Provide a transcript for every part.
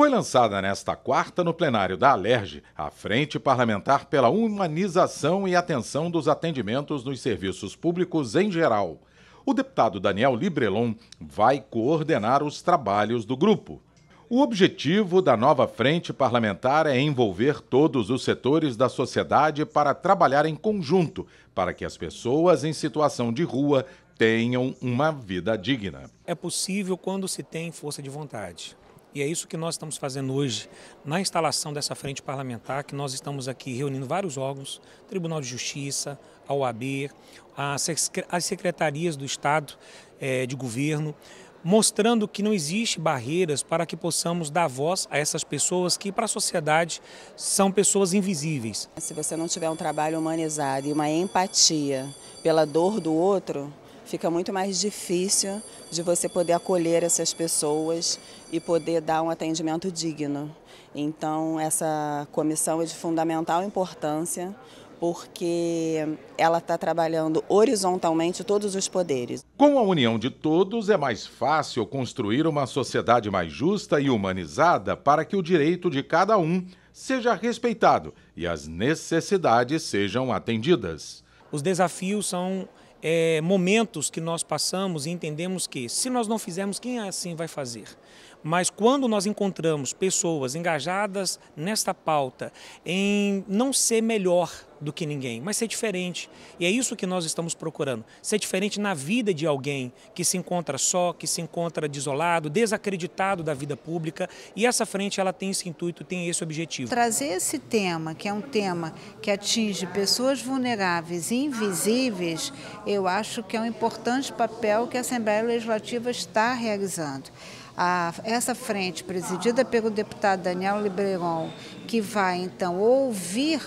foi lançada nesta quarta no plenário da Alerj, a Frente Parlamentar pela Humanização e Atenção dos Atendimentos nos Serviços Públicos em geral. O deputado Daniel Librelon vai coordenar os trabalhos do grupo. O objetivo da nova frente parlamentar é envolver todos os setores da sociedade para trabalhar em conjunto para que as pessoas em situação de rua tenham uma vida digna. É possível quando se tem força de vontade. E é isso que nós estamos fazendo hoje na instalação dessa frente parlamentar, que nós estamos aqui reunindo vários órgãos, Tribunal de Justiça, a OAB, as secretarias do Estado eh, de Governo, mostrando que não existe barreiras para que possamos dar voz a essas pessoas que para a sociedade são pessoas invisíveis. Se você não tiver um trabalho humanizado e uma empatia pela dor do outro, fica muito mais difícil de você poder acolher essas pessoas e poder dar um atendimento digno. Então, essa comissão é de fundamental importância porque ela está trabalhando horizontalmente todos os poderes. Com a união de todos, é mais fácil construir uma sociedade mais justa e humanizada para que o direito de cada um seja respeitado e as necessidades sejam atendidas. Os desafios são é, momentos que nós passamos e entendemos que, se nós não fizermos, quem assim vai fazer? Mas quando nós encontramos pessoas engajadas nesta pauta, em não ser melhor do que ninguém, mas ser diferente, e é isso que nós estamos procurando: ser diferente na vida de alguém que se encontra só, que se encontra desolado, desacreditado da vida pública, e essa frente ela tem esse intuito, tem esse objetivo. Trazer esse tema, que é um tema que atinge pessoas vulneráveis e invisíveis, eu acho que é um importante papel que a Assembleia Legislativa está realizando. A, essa frente, presidida pelo deputado Daniel Libreron, que vai então ouvir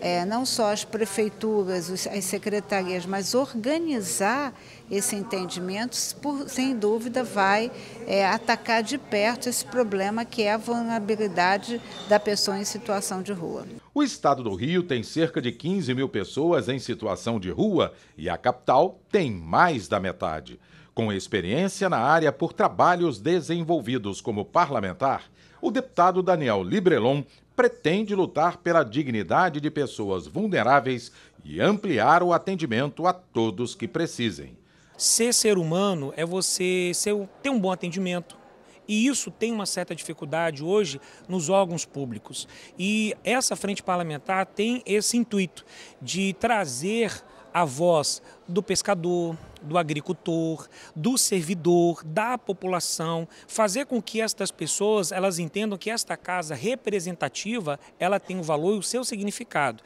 é, não só as prefeituras, as secretarias, mas organizar esse entendimento, por, sem dúvida, vai é, atacar de perto esse problema que é a vulnerabilidade da pessoa em situação de rua. O estado do Rio tem cerca de 15 mil pessoas em situação de rua e a capital tem mais da metade. Com experiência na área por trabalhos desenvolvidos como parlamentar, o deputado Daniel Librelon pretende lutar pela dignidade de pessoas vulneráveis e ampliar o atendimento a todos que precisem. Ser ser humano é você ser, ter um bom atendimento, e isso tem uma certa dificuldade hoje nos órgãos públicos. E essa frente parlamentar tem esse intuito de trazer a voz do pescador, do agricultor, do servidor, da população, fazer com que estas pessoas elas entendam que esta casa representativa ela tem um valor e o seu significado.